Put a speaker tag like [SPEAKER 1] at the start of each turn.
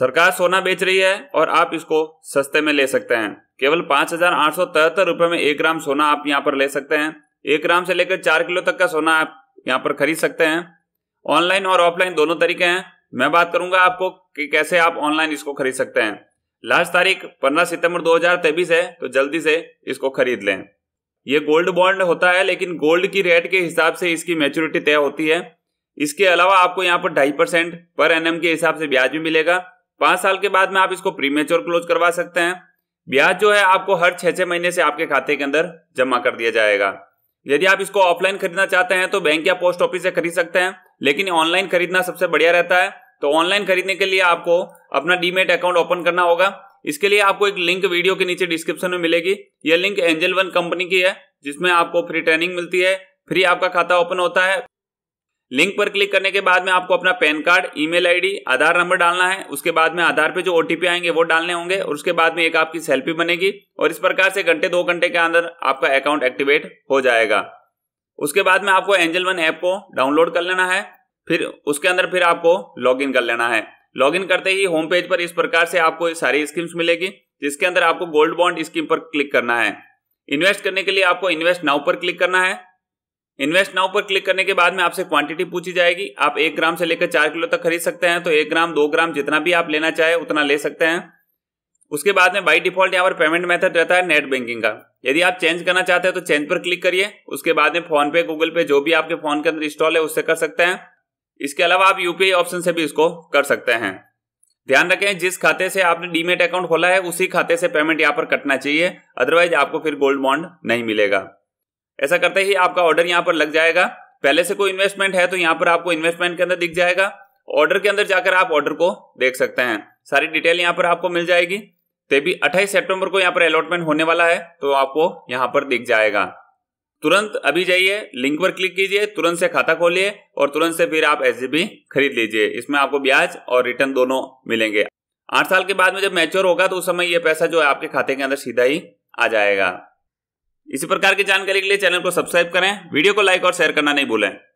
[SPEAKER 1] सरकार सोना बेच रही है और आप इसको सस्ते में ले सकते हैं केवल पांच हजार आठ सौ तिहत्तर रुपए में एक ग्राम सोना आप यहाँ पर ले सकते हैं एक ग्राम से लेकर चार किलो तक का सोना आप यहाँ पर खरीद सकते हैं ऑनलाइन और ऑफलाइन दोनों तरीके हैं मैं बात करूंगा आपको कि कैसे आप ऑनलाइन इसको खरीद सकते हैं लास्ट तारीख पंद्रह सितंबर दो है तो जल्दी से इसको खरीद लें ये गोल्ड बॉन्ड होता है लेकिन गोल्ड की रेट के हिसाब से इसकी मेच्योरिटी तय होती है इसके अलावा आपको यहाँ पर ढाई परसेंट पर एनएम के हिसाब से ब्याज भी मिलेगा पांच साल के बाद में आप इसको प्रीमेच्योर क्लोज करवा सकते हैं ब्याज जो है आपको हर छह छह महीने से आपके खाते के अंदर जमा कर दिया जाएगा यदि आप इसको ऑफलाइन खरीदना चाहते हैं तो बैंक या पोस्ट ऑफिस से खरीद सकते हैं लेकिन ऑनलाइन खरीदना सबसे बढ़िया रहता है तो ऑनलाइन खरीदने के लिए आपको अपना डीमेट अकाउंट ओपन करना होगा इसके लिए आपको एक लिंक वीडियो के नीचे डिस्क्रिप्शन में मिलेगी यह लिंक एंजल वन कंपनी की है जिसमें आपको फ्री ट्रेनिंग मिलती है फ्री आपका खाता ओपन होता है लिंक पर क्लिक करने के बाद में आपको अपना PAN card email ID Aadhaar number डालना है उसके बाद में आधार पे जो ओटीपी आएंगे वो डालने होंगे और उसके बाद में एक आपकी सेल्फी बनेगी और इस प्रकार से घंटे दो घंटे के अंदर आपका अकाउंट एक्टिवेट हो जाएगा उसके बाद में आपको एंजल वन ऐप को डाउनलोड कर लेना है फिर उसके अंदर फिर आपको लॉग कर लेना है लॉग करते ही होम पेज पर इस प्रकार से आपको सारी स्कीम्स मिलेगी जिसके अंदर आपको गोल्ड बॉन्ड स्कीम पर क्लिक करना है इन्वेस्ट करने के लिए आपको इन्वेस्ट नाउ पर क्लिक करना है इन्वेस्ट नाउ पर क्लिक करने के बाद में आपसे क्वांटिटी पूछी जाएगी आप एक ग्राम से लेकर चार किलो तक खरीद सकते हैं तो एक ग्राम दो ग्राम जितना भी आप लेना चाहे उतना ले सकते हैं उसके बाद में बाई डिफॉल्ट यहाँ पर पेमेंट मेथड रहता है नेट बैंकिंग का यदि आप चेंज करना चाहते हैं तो चेंज पर क्लिक करिए उसके बाद में फोन पे गूगल पे जो भी आपके फोन के अंदर इंस्टॉल है उससे कर सकते हैं इसके अलावा आप यूपीआई ऑप्शन से भी इसको कर सकते हैं ध्यान रखें जिस खाते से आपने डीमेट अकाउंट खोला है उसी खाते से पेमेंट यहाँ पर कटना चाहिए अदरवाइज आपको फिर गोल्ड बॉन्ड नहीं मिलेगा ऐसा करते ही आपका ऑर्डर यहाँ पर लग जाएगा पहले से कोई इन्वेस्टमेंट है तो यहाँ पर आपको इन्वेस्टमेंट के अंदर दिख जाएगा ऑर्डर के अंदर जाकर आप ऑर्डर को देख सकते हैं सारी डिटेल यहाँ पर आपको मिल जाएगी तो भी अट्ठाईस सेप्टेम्बर को यहाँ पर अलॉटमेंट होने वाला है तो आपको यहाँ पर दिख जाएगा तुरंत अभी जाइए लिंक पर क्लिक कीजिए तुरंत से खाता खोलिए और तुरंत से फिर आप एस खरीद लीजिए इसमें आपको ब्याज और रिटर्न दोनों मिलेंगे आठ साल के बाद में जब मैच्योर होगा तो उस समय ये पैसा जो है आपके खाते के अंदर सीधा ही आ जाएगा इसी प्रकार की जानकारी के लिए चैनल को सब्सक्राइब करें वीडियो को लाइक और शेयर करना नहीं भूलें